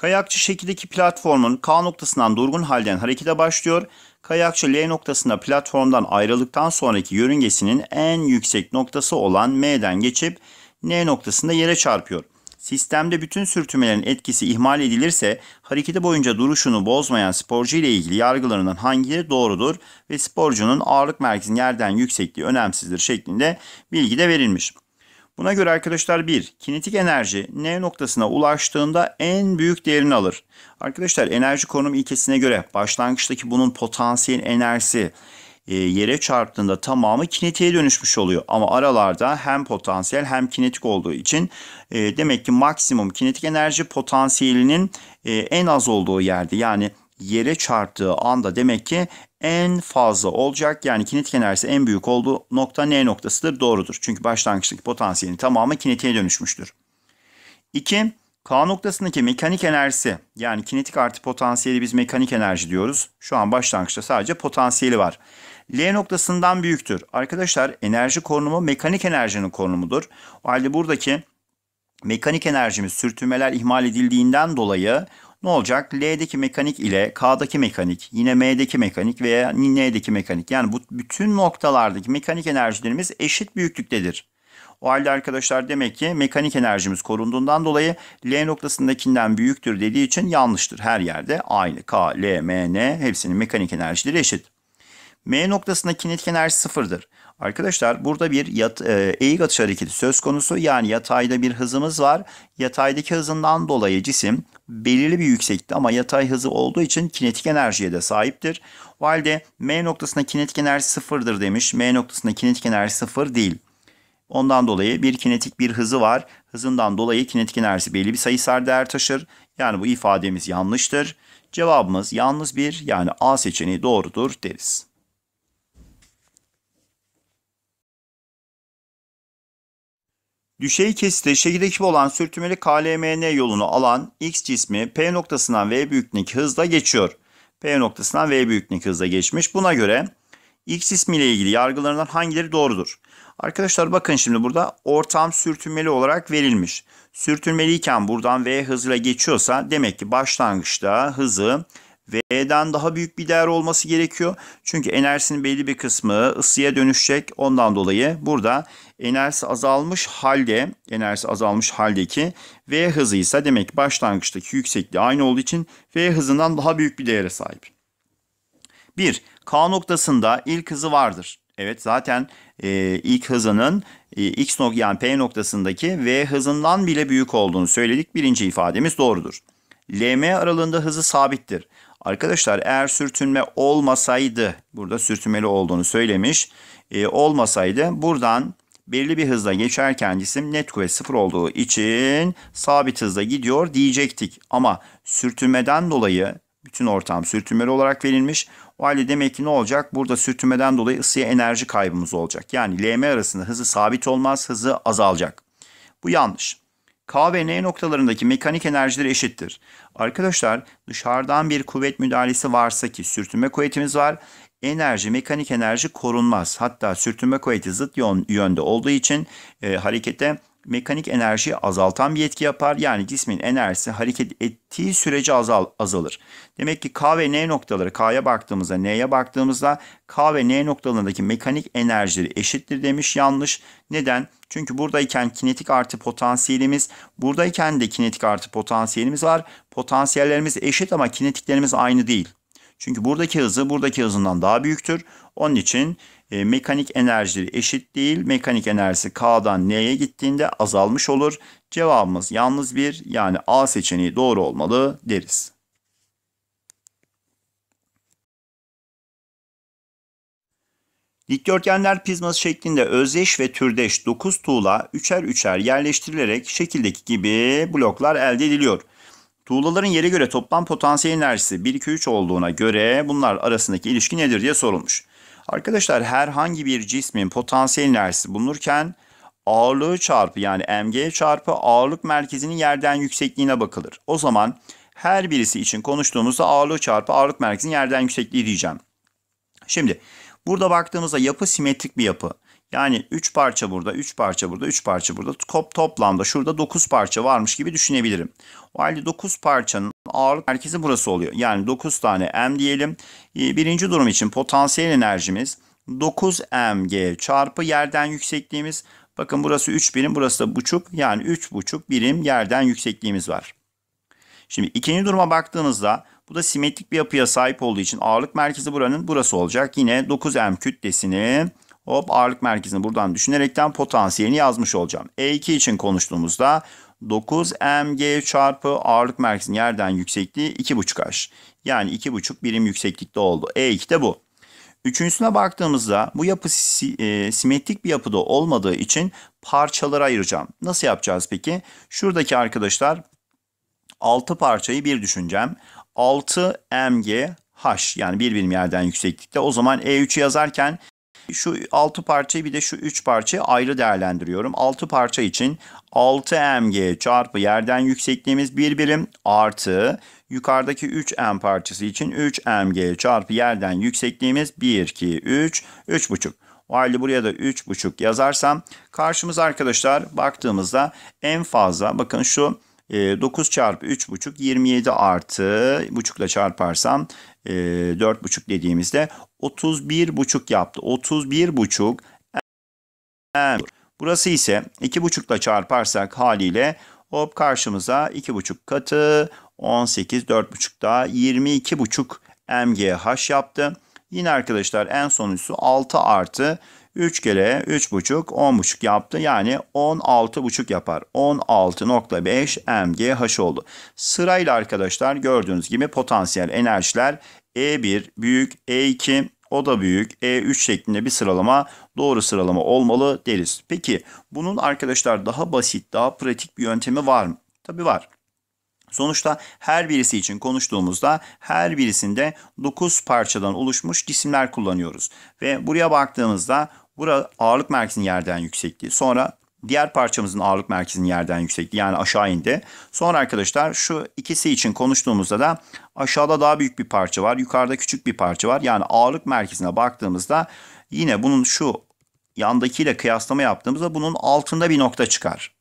Kayakçı şekildeki platformun K noktasından durgun halden harekete başlıyor. Kayakçı L noktasında platformdan ayrıldıktan sonraki yörüngesinin en yüksek noktası olan M'den geçip N noktasında yere çarpıyor. Sistemde bütün sürtünmelerin etkisi ihmal edilirse harekete boyunca duruşunu bozmayan sporcu ile ilgili yargılarından hangileri doğrudur ve sporcunun ağırlık merkezinin yerden yüksekliği önemsizdir şeklinde bilgi de verilmiş. Buna göre arkadaşlar 1. Kinetik enerji N noktasına ulaştığında en büyük değerini alır. Arkadaşlar enerji konum ilkesine göre başlangıçtaki bunun potansiyel enerjisi e, yere çarptığında tamamı kinetiğe dönüşmüş oluyor. Ama aralarda hem potansiyel hem kinetik olduğu için e, demek ki maksimum kinetik enerji potansiyelinin e, en az olduğu yerde. Yani yere çarptığı anda demek ki en fazla olacak. Yani kinetik enerjisi en büyük olduğu nokta N noktasıdır. Doğrudur. Çünkü başlangıçtaki potansiyelin tamamı kinetiğe dönüşmüştür. 2. K noktasındaki mekanik enerjisi yani kinetik artı potansiyeli biz mekanik enerji diyoruz. Şu an başlangıçta sadece potansiyeli var. L noktasından büyüktür. Arkadaşlar enerji korunumu mekanik enerjinin korunumudur. O halde buradaki mekanik enerjimiz sürtünmeler ihmal edildiğinden dolayı ne olacak? L'deki mekanik ile K'daki mekanik, yine M'deki mekanik veya N'deki mekanik. Yani bu bütün noktalardaki mekanik enerjilerimiz eşit büyüklüktedir. O halde arkadaşlar demek ki mekanik enerjimiz korunduğundan dolayı L noktasındakinden büyüktür dediği için yanlıştır. Her yerde aynı K, L, M, N hepsinin mekanik enerjileri eşit. M noktasında kinetik enerji sıfırdır. Arkadaşlar burada bir yat, e, eğik atış hareketi söz konusu. Yani yatayda bir hızımız var. Yataydaki hızından dolayı cisim belirli bir yüksekte ama yatay hızı olduğu için kinetik enerjiye de sahiptir. O halde M noktasında kinetik enerji sıfırdır demiş. M noktasında kinetik enerji sıfır değil. Ondan dolayı bir kinetik bir hızı var. Hızından dolayı kinetik enerji belli bir sayısal değer taşır. Yani bu ifademiz yanlıştır. Cevabımız yalnız bir yani A seçeneği doğrudur deriz. Düşey kesite şekil ekibi olan sürtünmeli KLMN yolunu alan X cismi P noktasından V büyüklüğündeki hızla geçiyor. P noktasından V büyüklüğündeki hızla geçmiş. Buna göre X ismiyle ilgili yargılarından hangileri doğrudur? Arkadaşlar bakın şimdi burada ortam sürtünmeli olarak verilmiş. Sürtünmeliyken buradan V hızıyla geçiyorsa demek ki başlangıçta hızı V'den daha büyük bir değer olması gerekiyor. Çünkü enerjisinin belli bir kısmı ısıya dönüşecek. Ondan dolayı burada enerjisi azalmış halde, enerjisi azalmış haldeki V hızı ise demek başlangıçtaki yüksekliği aynı olduğu için V hızından daha büyük bir değere sahip. 1. K noktasında ilk hızı vardır. Evet zaten e, ilk hızının e, x nok yani p noktasındaki v hızından bile büyük olduğunu söyledik. Birinci ifademiz doğrudur. LM aralığında hızı sabittir. Arkadaşlar eğer sürtünme olmasaydı burada sürtünmeli olduğunu söylemiş. E, olmasaydı buradan belli bir hızla geçerken cisim net kuvvet sıfır olduğu için sabit hızla gidiyor diyecektik. Ama sürtünmeden dolayı bütün ortam sürtünmeli olarak verilmiş. O halde demek ki ne olacak? Burada sürtünmeden dolayı ısıya enerji kaybımız olacak. Yani LM arasında hızı sabit olmaz, hızı azalacak. Bu yanlış. K ve N noktalarındaki mekanik enerjiler eşittir. Arkadaşlar dışarıdan bir kuvvet müdahalesi varsa ki sürtünme kuvvetimiz var enerji, mekanik enerji korunmaz. Hatta sürtünme kuvveti zıt yönde olduğu için e, harekete mekanik enerjiyi azaltan bir etki yapar. Yani cismin enerjisi hareket ettiği sürece azal, azalır. Demek ki K ve N noktaları K'ya baktığımızda N'ye baktığımızda K ve N noktalarındaki mekanik enerjileri eşittir demiş. Yanlış. Neden? Çünkü buradayken kinetik artı potansiyelimiz, buradayken de kinetik artı potansiyelimiz var. Potansiyellerimiz eşit ama kinetiklerimiz aynı değil. Çünkü buradaki hızı buradaki hızından daha büyüktür. Onun için e, mekanik enerjileri eşit değil. Mekanik enerjisi K'dan N'ye gittiğinde azalmış olur. Cevabımız yalnız bir yani A seçeneği doğru olmalı deriz. Dikdörtgenler prizması şeklinde özdeş ve türdeş 9 tuğla üçer üçer yerleştirilerek şekildeki gibi bloklar elde ediliyor. Tuğlaların yere göre toplam potansiyel enerjisi 1-2-3 olduğuna göre bunlar arasındaki ilişki nedir diye sorulmuş. Arkadaşlar herhangi bir cismin potansiyel enerjisi bulunurken ağırlığı çarpı yani mg çarpı ağırlık merkezinin yerden yüksekliğine bakılır. O zaman her birisi için konuştuğumuzda ağırlığı çarpı ağırlık merkezinin yerden yüksekliği diyeceğim. Şimdi burada baktığımızda yapı simetrik bir yapı. Yani 3 parça burada, 3 parça burada, 3 parça burada. Top, toplamda şurada 9 parça varmış gibi düşünebilirim. O halde 9 parçanın ağırlık merkezi burası oluyor. Yani 9 tane M diyelim. Ee, birinci durum için potansiyel enerjimiz 9 mg çarpı yerden yüksekliğimiz. Bakın burası 3 birim, burası da buçuk. Yani 3,5 birim yerden yüksekliğimiz var. Şimdi ikinci duruma baktığınızda bu da simetrik bir yapıya sahip olduğu için ağırlık merkezi buranın burası olacak. Yine 9M kütlesini Hop ağırlık merkezini buradan düşünerekten potansiyelini yazmış olacağım. E2 için konuştuğumuzda 9 mg çarpı ağırlık merkezinin yerden yüksekliği 2,5h. Yani 2,5 birim yükseklikte oldu. E2 de bu. Üçüncüsüne baktığımızda bu yapı e, simetrik bir yapıda olmadığı için parçalara ayıracağım. Nasıl yapacağız peki? Şuradaki arkadaşlar 6 parçayı bir düşüneceğim. 6 mg h yani bir birim yerden yükseklikte. O zaman E3'ü yazarken şu 6 parçayı bir de şu 3 parçayı ayrı değerlendiriyorum. 6 parça için 6 mg çarpı yerden yüksekliğimiz 1 birim artı yukarıdaki 3 m parçası için 3 mg çarpı yerden yüksekliğimiz 1, 2, 3, 3,5. O halde buraya da 3,5 yazarsam karşımız arkadaşlar baktığımızda en fazla bakın şu e, ee, 9 çarpı 3,5 27 artı buçukla çarparsam e, 4,5 dediğimizde 31,5 yaptı. 31,5 m. Burası ise 2,5'la çarparsak haliyle hop karşımıza 2,5 katı 18 4,5 daha 22,5 mgh yaptı. Yine arkadaşlar en sonuncusu 6 artı 3 kere 3,5 10,5 yaptı. Yani 16,5 yapar. 16.5 MGH oldu. Sırayla arkadaşlar gördüğünüz gibi potansiyel enerjiler E1 büyük E2 o da büyük E3 şeklinde bir sıralama doğru sıralama olmalı deriz. Peki bunun arkadaşlar daha basit daha pratik bir yöntemi var mı? Tabi var. Sonuçta her birisi için konuştuğumuzda her birisinde 9 parçadan oluşmuş cisimler kullanıyoruz. Ve buraya baktığımızda Burada ağırlık merkezinin yerden yüksekliği. Sonra diğer parçamızın ağırlık merkezinin yerden yüksekliği yani aşağı indi. Sonra arkadaşlar şu ikisi için konuştuğumuzda da aşağıda daha büyük bir parça var. Yukarıda küçük bir parça var. Yani ağırlık merkezine baktığımızda yine bunun şu yandakiyle kıyaslama yaptığımızda bunun altında bir nokta çıkar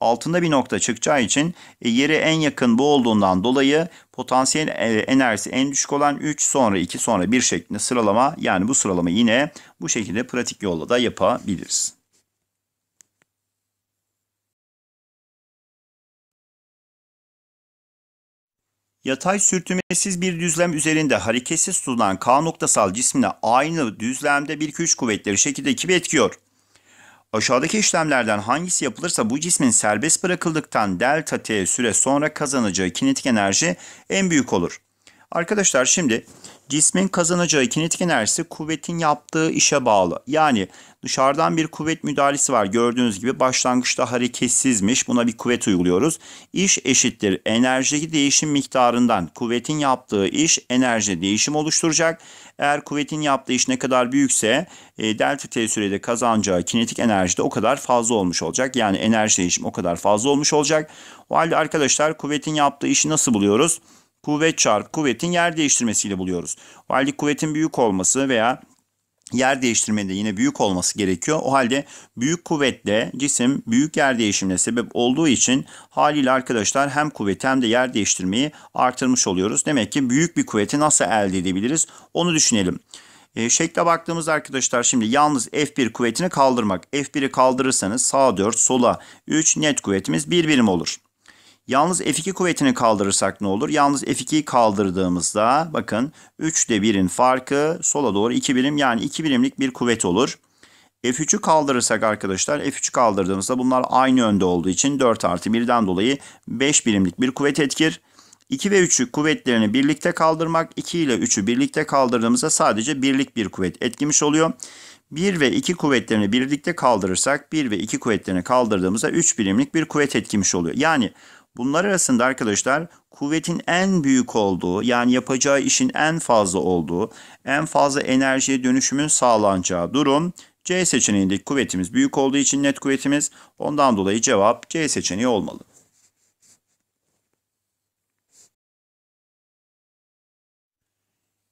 altında bir nokta çıkacağı için e, yeri en yakın bu olduğundan dolayı potansiyel e, enerjisi en düşük olan 3 sonra 2 sonra 1 şeklinde sıralama yani bu sıralama yine bu şekilde pratik yolla da yapabiliriz. Yatay sürtünmesiz bir düzlem üzerinde hareketsiz tutulan K noktasal cisimle aynı düzlemde bir güç kuvvetleri şekilde ekibi etkiyor. Aşağıdaki işlemlerden hangisi yapılırsa bu cismin serbest bırakıldıktan delta t süre sonra kazanacağı kinetik enerji en büyük olur. Arkadaşlar şimdi cismin kazanacağı kinetik enerjisi kuvvetin yaptığı işe bağlı. Yani dışarıdan bir kuvvet müdahalesi var. Gördüğünüz gibi başlangıçta hareketsizmiş. Buna bir kuvvet uyguluyoruz. İş eşittir enerji değişim miktarından. Kuvvetin yaptığı iş enerji değişim oluşturacak. Eğer kuvvetin yaptığı iş ne kadar büyükse e, delta t sürede kazanacağı kinetik enerji de o kadar fazla olmuş olacak. Yani enerji değişim o kadar fazla olmuş olacak. O halde arkadaşlar kuvvetin yaptığı işi nasıl buluyoruz? kuvvet çarpı kuvvetin yer değiştirmesiyle buluyoruz. O halde kuvvetin büyük olması veya yer değiştirmenin de yine büyük olması gerekiyor. O halde büyük kuvvetle cisim büyük yer değişimine sebep olduğu için haliyle arkadaşlar hem kuvvet hem de yer değiştirmeyi artırmış oluyoruz. Demek ki büyük bir kuvveti nasıl elde edebiliriz onu düşünelim. E, şekle baktığımız arkadaşlar şimdi yalnız F1 kuvvetini kaldırmak. F1'i kaldırırsanız sağ 4, sola 3 net kuvvetimiz 1 birim olur. Yalnız F2 kuvvetini kaldırırsak ne olur? Yalnız F2'yi kaldırdığımızda bakın 3'te 1'in farkı sola doğru 2 birim yani 2 birimlik bir kuvvet olur. F3'ü kaldırırsak arkadaşlar F3'ü kaldırdığımızda bunlar aynı yönde olduğu için 4 artı 1'den dolayı 5 birimlik bir kuvvet etkir. 2 ve 3'ü kuvvetlerini birlikte kaldırmak 2 ile 3'ü birlikte kaldırdığımızda sadece birlik bir kuvvet etkimiş oluyor. 1 ve 2 kuvvetlerini birlikte kaldırırsak 1 ve 2 kuvvetlerini kaldırdığımızda 3 birimlik bir kuvvet etkimiş oluyor. Yani Bunlar arasında arkadaşlar kuvvetin en büyük olduğu yani yapacağı işin en fazla olduğu, en fazla enerjiye dönüşümün sağlanacağı durum C seçeneğindeki kuvvetimiz büyük olduğu için net kuvvetimiz ondan dolayı cevap C seçeneği olmalı.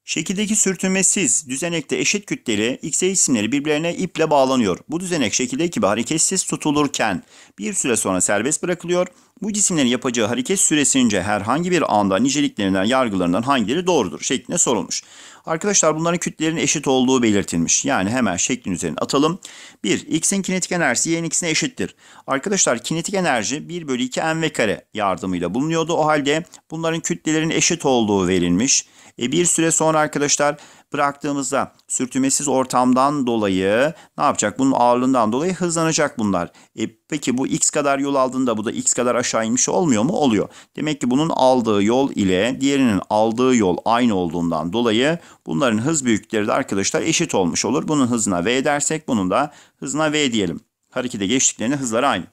Şekildeki sürtünmesiz düzenekte eşit kütleli X, Y isimleri birbirlerine iple bağlanıyor. Bu düzenek şekildeki gibi hareketsiz tutulurken bir süre sonra serbest bırakılıyor. Bu cisimlerin yapacağı hareket süresince herhangi bir anda niceliklerinden yargılarından hangileri doğrudur şeklinde sorulmuş. Arkadaşlar bunların kütlelerin eşit olduğu belirtilmiş. Yani hemen şeklin üzerine atalım. 1. X'in kinetik enerjisi Y'nin X'ine eşittir. Arkadaşlar kinetik enerji 1 bölü 2 mv kare yardımıyla bulunuyordu. O halde bunların kütlelerin eşit olduğu verilmiş. E, bir süre sonra arkadaşlar bıraktığımızda sürtünmesiz ortamdan dolayı ne yapacak? Bunun ağırlığından dolayı hızlanacak bunlar. E, peki bu x kadar yol aldığında bu da x kadar aşağı inmiş olmuyor mu? Oluyor. Demek ki bunun aldığı yol ile diğerinin aldığı yol aynı olduğundan dolayı bunların hız büyükleri de arkadaşlar eşit olmuş olur. Bunun hızına v dersek bunun da hızına v diyelim. Harekete geçtiklerinin hızları aynı.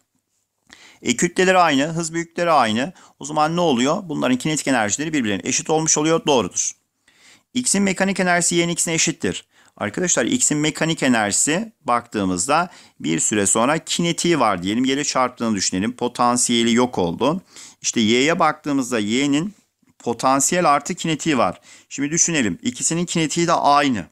E, kütleleri aynı, hız büyükleri aynı. O zaman ne oluyor? Bunların kinetik enerjileri birbirlerine eşit olmuş oluyor. Doğrudur. X'in mekanik enerjisi y'nin x'ine eşittir. Arkadaşlar x'in mekanik enerjisi baktığımızda bir süre sonra kinetiği var diyelim. Yere çarptığını düşünelim. Potansiyeli yok oldu. İşte y'ye baktığımızda y'nin potansiyel artı kinetiği var. Şimdi düşünelim. İkisinin kinetiği de aynı.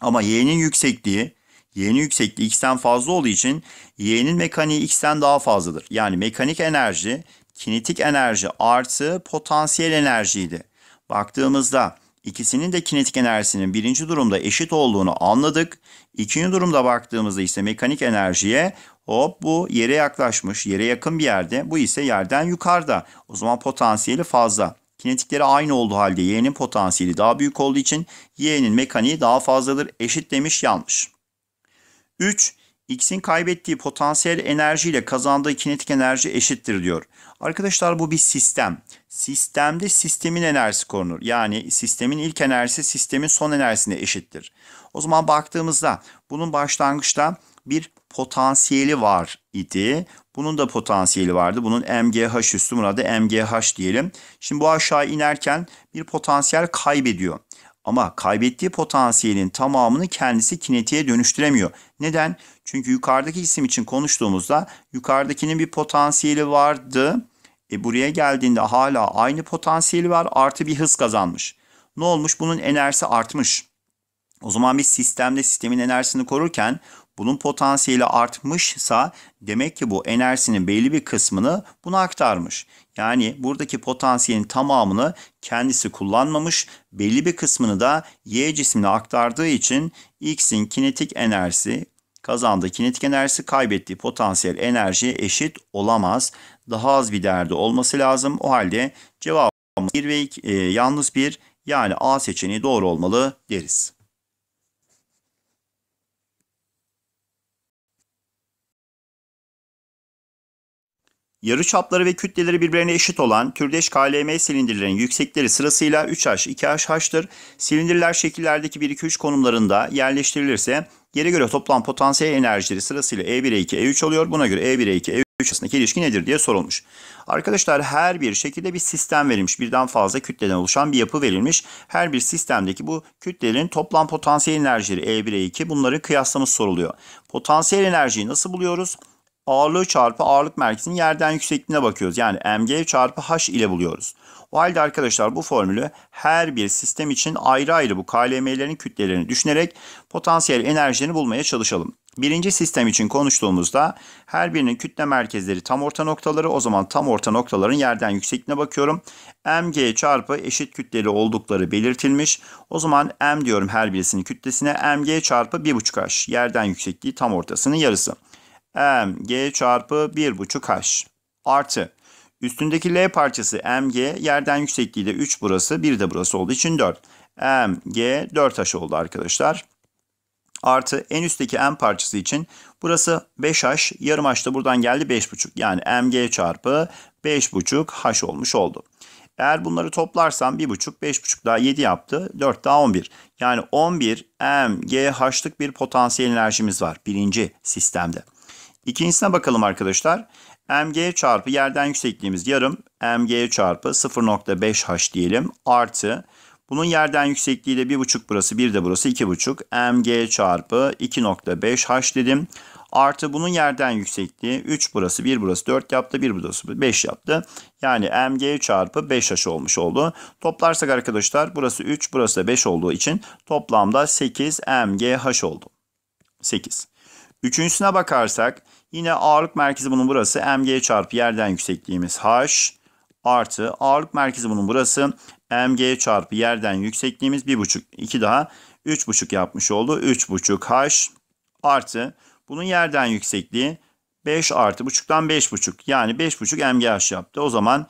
Ama y'nin yüksekliği Y'nin yüksekliği x'ten fazla olduğu için y'nin mekaniği x'ten daha fazladır. Yani mekanik enerji, kinetik enerji artı potansiyel enerjiydi. Baktığımızda ikisinin de kinetik enerjisinin birinci durumda eşit olduğunu anladık. İkinci durumda baktığımızda ise mekanik enerjiye hop bu yere yaklaşmış, yere yakın bir yerde. Bu ise yerden yukarıda. O zaman potansiyeli fazla. Kinetikleri aynı olduğu halde y'nin potansiyeli daha büyük olduğu için y'nin mekaniği daha fazladır. Eşit demiş yanlış. 3. X'in kaybettiği potansiyel enerji ile kazandığı kinetik enerji eşittir diyor. Arkadaşlar bu bir sistem. Sistemde sistemin enerjisi korunur. Yani sistemin ilk enerjisi sistemin son enerjisine eşittir. O zaman baktığımızda bunun başlangıçta bir potansiyeli var idi. Bunun da potansiyeli vardı. Bunun MGH üstü buna da MGH diyelim. Şimdi bu aşağı inerken bir potansiyel kaybediyor. Ama kaybettiği potansiyelin tamamını kendisi kinetiğe dönüştüremiyor. Neden? Çünkü yukarıdaki isim için konuştuğumuzda yukarıdakinin bir potansiyeli vardı. E buraya geldiğinde hala aynı potansiyeli var artı bir hız kazanmış. Ne olmuş? Bunun enerjisi artmış. O zaman bir sistemde sistemin enerjisini korurken bunun potansiyeli artmışsa demek ki bu enerjisinin belli bir kısmını buna aktarmış. Yani buradaki potansiyelin tamamını kendisi kullanmamış, belli bir kısmını da Y cisimine aktardığı için X'in kinetik enerjisi kazandığı kinetik enerjisi kaybettiği potansiyel enerjiye eşit olamaz. Daha az bir değerde olması lazım. O halde cevabımız 1 ve 2, e, yalnız 1 yani A seçeneği doğru olmalı deriz. Yarı çapları ve kütleleri birbirine eşit olan türdeş KLM silindirlerin yüksekleri sırasıyla 3H, 2HH'tır. Silindirler şekillerdeki 1, 2, 3 konumlarında yerleştirilirse yere göre toplam potansiyel enerjileri sırasıyla E1, E2, E3 oluyor. Buna göre E1, E2, E3 arasındaki ilişki nedir diye sorulmuş. Arkadaşlar her bir şekilde bir sistem verilmiş. Birden fazla kütleden oluşan bir yapı verilmiş. Her bir sistemdeki bu kütlelerin toplam potansiyel enerjileri E1, E2 bunları kıyaslaması soruluyor. Potansiyel enerjiyi nasıl buluyoruz? ağırlığı çarpı ağırlık merkezinin yerden yüksekliğine bakıyoruz. Yani mg çarpı h ile buluyoruz. O halde arkadaşlar bu formülü her bir sistem için ayrı ayrı bu KLM'lerin kütlelerini düşünerek potansiyel enerjilerini bulmaya çalışalım. Birinci sistem için konuştuğumuzda her birinin kütle merkezleri tam orta noktaları. O zaman tam orta noktaların yerden yüksekliğine bakıyorum. Mg çarpı eşit kütleli oldukları belirtilmiş. O zaman M diyorum her birisinin kütlesine. Mg çarpı 1,5H yerden yüksekliği tam ortasının yarısı mg çarpı 1,5h artı üstündeki L parçası mg yerden yüksekliği de 3 burası 1 de burası olduğu için 4. mg 4h oldu arkadaşlar. Artı en üstteki m parçası için burası 5h yarım h da buradan geldi 5,5 yani mg çarpı 5,5h olmuş oldu. Eğer bunları toplarsam 1,5, 5,5 daha 7 yaptı. 4 daha 11. Yani 11 mgH'lık bir potansiyel enerjimiz var birinci sistemde. İkincisine bakalım arkadaşlar. mg çarpı yerden yüksekliğimiz yarım. mg çarpı 0.5h diyelim. Artı bunun yerden yüksekliği de 1.5 burası 1 de burası 2.5. mg çarpı 2.5h dedim. Artı bunun yerden yüksekliği 3 burası 1 burası 4 yaptı 1 burası 5 yaptı. Yani mg çarpı 5h olmuş oldu. Toplarsak arkadaşlar burası 3 burası da 5 olduğu için toplamda 8 mgh oldu. 8. Üçüncüsüne bakarsak yine ağırlık merkezi bunun burası mg çarpı yerden yüksekliğimiz h artı ağırlık merkezi bunun burası mg çarpı yerden yüksekliğimiz 1,5 2 daha 3,5 yapmış oldu. 3,5 h artı bunun yerden yüksekliği 5 artı buçuktan 5,5 yani 5,5 mgh yaptı. O zaman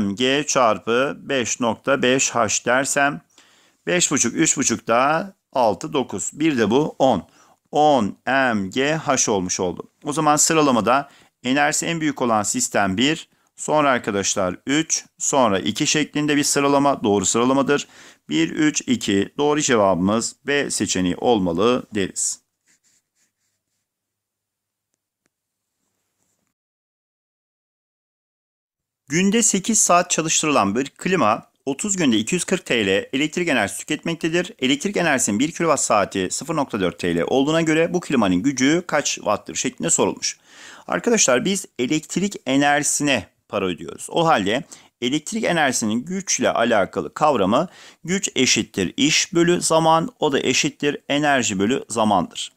mg çarpı 5.5 h dersem 5,5 3,5 daha 6 9 bir de bu 10. 10 MGH olmuş oldu. O zaman sıralamada enerjisi en büyük olan sistem 1, sonra arkadaşlar 3, sonra 2 şeklinde bir sıralama doğru sıralamadır. 1, 3, 2 doğru cevabımız B seçeneği olmalı deriz. Günde 8 saat çalıştırılan bir klima 30 günde 240 TL elektrik enerjisi tüketmektedir. Elektrik enerjisinin 1 kWh saati 0.4 TL olduğuna göre bu klimanın gücü kaç watt'tır şeklinde sorulmuş. Arkadaşlar biz elektrik enerjisine para ödüyoruz. O halde elektrik enerjisinin güçle alakalı kavramı güç eşittir iş bölü zaman o da eşittir enerji bölü zamandır.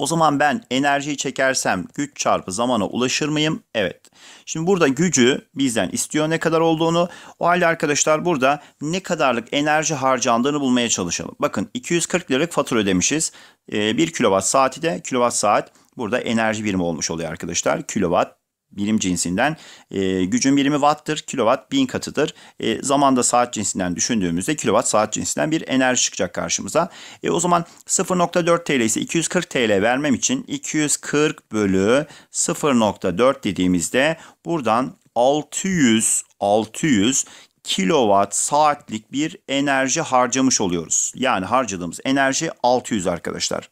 O zaman ben enerjiyi çekersem güç çarpı zamana ulaşır mıyım? Evet. Şimdi burada gücü bizden istiyor ne kadar olduğunu. O halde arkadaşlar burada ne kadarlık enerji harcandığını bulmaya çalışalım. Bakın 240 liralık fatura ödemişiz. 1 ee, kilowatt saati de kilowatt saat burada enerji birimi olmuş oluyor arkadaşlar. Kilowatt birim cinsinden. E, gücün birimi watt'tır, kilowatt bin katıdır. E, zamanda saat cinsinden düşündüğümüzde kilowatt saat cinsinden bir enerji çıkacak karşımıza. E, o zaman 0.4 TL ise 240 TL vermem için 240 bölü 0.4 dediğimizde buradan 600 600 kilowatt saatlik bir enerji harcamış oluyoruz. Yani harcadığımız enerji 600 arkadaşlar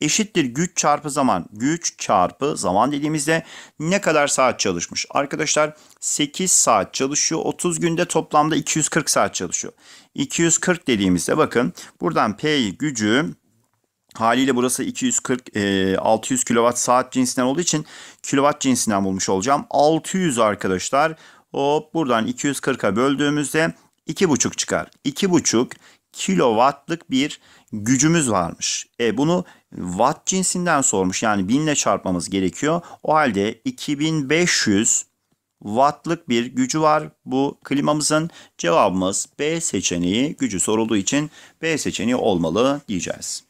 eşittir güç çarpı zaman. Güç çarpı zaman dediğimizde ne kadar saat çalışmış? Arkadaşlar 8 saat çalışıyor. 30 günde toplamda 240 saat çalışıyor. 240 dediğimizde bakın buradan P gücü Haliyle burası 240 e, 600 kilowatt saat cinsinden olduğu için kilowatt cinsinden bulmuş olacağım. 600 arkadaşlar. Hop buradan 240'a böldüğümüzde 2,5 çıkar. 2,5 kilowattlık bir gücümüz varmış. E bunu watt cinsinden sormuş. Yani 1000 ile çarpmamız gerekiyor. O halde 2500 wattlık bir gücü var bu klimamızın. Cevabımız B seçeneği gücü sorulduğu için B seçeneği olmalı diyeceğiz.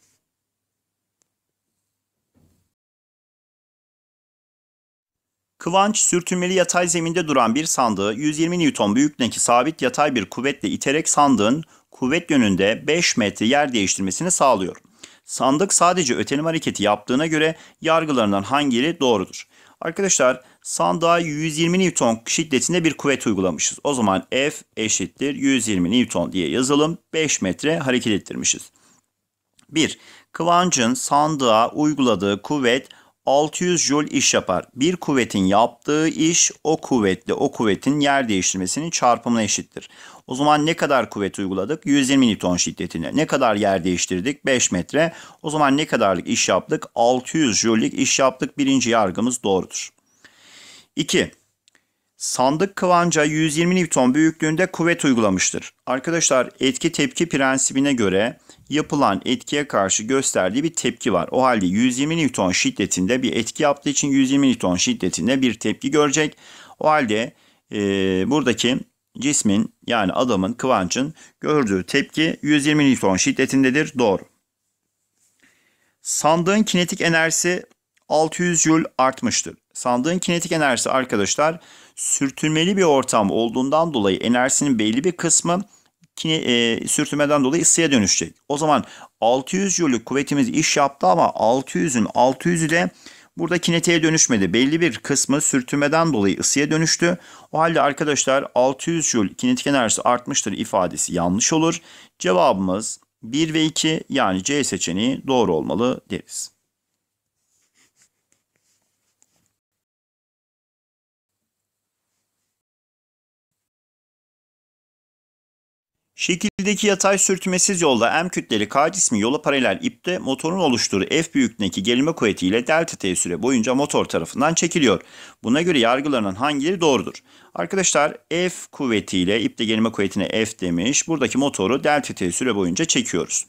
Kıvanç sürtünmeli yatay zeminde duran bir sandığı 120 Newton büyüklüğündeki sabit yatay bir kuvvetle iterek sandığın kuvvet yönünde 5 metre yer değiştirmesini sağlıyor. Sandık sadece ötelim hareketi yaptığına göre yargılarından hangileri doğrudur? Arkadaşlar sandığa 120 Newton şiddetinde bir kuvvet uygulamışız. O zaman F eşittir 120 Newton diye yazalım. 5 metre hareket ettirmişiz. 1. Kıvancın sandığa uyguladığı kuvvet 600 Joule iş yapar. Bir kuvvetin yaptığı iş o kuvvetle o kuvvetin yer değiştirmesinin çarpımına eşittir. O zaman ne kadar kuvvet uyguladık? 120 Newton şiddetine. Ne kadar yer değiştirdik? 5 metre. O zaman ne kadarlık iş yaptık? 600 Joule'lik iş yaptık. Birinci yargımız doğrudur. 2. Sandık kıvanca 120 Newton büyüklüğünde kuvvet uygulamıştır. Arkadaşlar etki tepki prensibine göre yapılan etkiye karşı gösterdiği bir tepki var. O halde 120 Newton şiddetinde bir etki yaptığı için 120 Newton şiddetinde bir tepki görecek. O halde e, buradaki cismin yani adamın kıvancın gördüğü tepki 120 Newton şiddetindedir. Doğru. Sandığın kinetik enerjisi 600 Joule artmıştır. Sandığın kinetik enerjisi arkadaşlar sürtünmeli bir ortam olduğundan dolayı enerjisinin belli bir kısmı kine, e, sürtünmeden dolayı ısıya dönüşecek. O zaman 600 Joule'lük kuvvetimiz iş yaptı ama 600'ün 600'ü de Burada kinetiğe dönüşmedi. Belli bir kısmı sürtünmeden dolayı ısıya dönüştü. O halde arkadaşlar 600 joule kinetik enerjisi artmıştır ifadesi yanlış olur. Cevabımız 1 ve 2 yani C seçeneği doğru olmalı deriz. Şekildeki yatay sürtünmesiz yolda M kütleli K cismi yola paralel ipte motorun oluşturduğu F büyüklüğündeki gelime kuvvetiyle delta T süre boyunca motor tarafından çekiliyor. Buna göre yargılarının hangileri doğrudur? Arkadaşlar F kuvvetiyle ipte gelime kuvvetine F demiş. Buradaki motoru delta T süre boyunca çekiyoruz.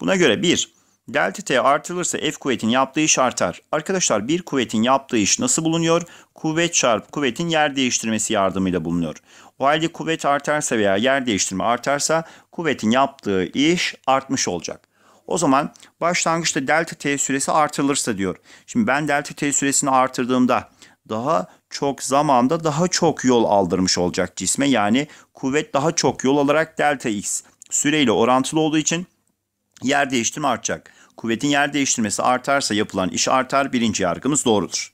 Buna göre 1. Delta T artılırsa F kuvvetin yaptığı iş artar. Arkadaşlar bir kuvvetin yaptığı iş nasıl bulunuyor? Kuvvet çarp kuvvetin yer değiştirmesi yardımıyla bulunuyor. O halde kuvvet artarsa veya yer değiştirme artarsa kuvvetin yaptığı iş artmış olacak. O zaman başlangıçta delta t süresi artırılırsa diyor. Şimdi ben delta t süresini artırdığımda daha çok zamanda daha çok yol aldırmış olacak cisme. Yani kuvvet daha çok yol alarak delta x süreyle orantılı olduğu için yer değiştirme artacak. Kuvvetin yer değiştirmesi artarsa yapılan iş artar birinci yargımız doğrudur.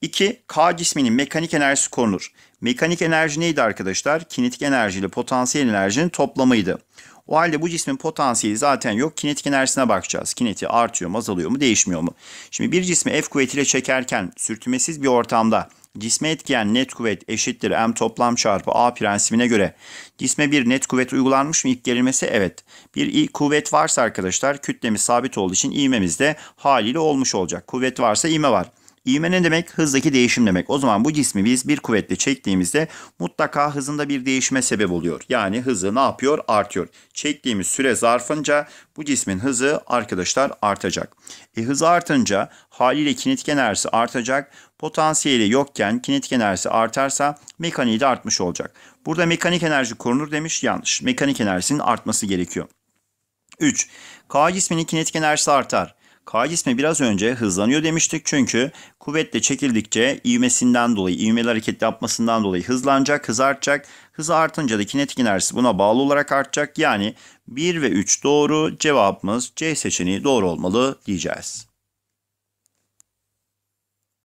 2. K cisminin mekanik enerjisi korunur. Mekanik enerji neydi arkadaşlar? Kinetik enerji ile potansiyel enerjinin toplamıydı. O halde bu cismin potansiyeli zaten yok. Kinetik enerjisine bakacağız. Kineti artıyor mu, azalıyor mu, değişmiyor mu? Şimdi bir cismi F kuvvetiyle çekerken sürtünmesiz bir ortamda Cisme etkileyen net kuvvet eşittir m toplam çarpı a prensibine göre cisme bir net kuvvet uygulanmış mı ilk gerilmesi? Evet. Bir i kuvvet varsa arkadaşlar kütlemiz sabit olduğu için ivmemiz de haliyle olmuş olacak. Kuvvet varsa ivme var. İğme ne demek? Hızdaki değişim demek. O zaman bu cismi biz bir kuvvetle çektiğimizde mutlaka hızında bir değişime sebep oluyor. Yani hızı ne yapıyor? Artıyor. Çektiğimiz süre zarfınca bu cismin hızı arkadaşlar artacak. E, hızı artınca haliyle kinetik enerjisi artacak. Potansiyeli yokken kinetik enerjisi artarsa mekaniği de artmış olacak. Burada mekanik enerji korunur demiş yanlış. Mekanik enerjisinin artması gerekiyor. 3. K cisminin kinetik enerjisi artar. K cismi biraz önce hızlanıyor demiştik çünkü kuvvetle çekildikçe ivmesinden dolayı, ivmeli hareket yapmasından dolayı hızlanacak, hız artacak. hız artınca da kinetik enerjisi buna bağlı olarak artacak. Yani 1 ve 3 doğru cevabımız C seçeneği doğru olmalı diyeceğiz.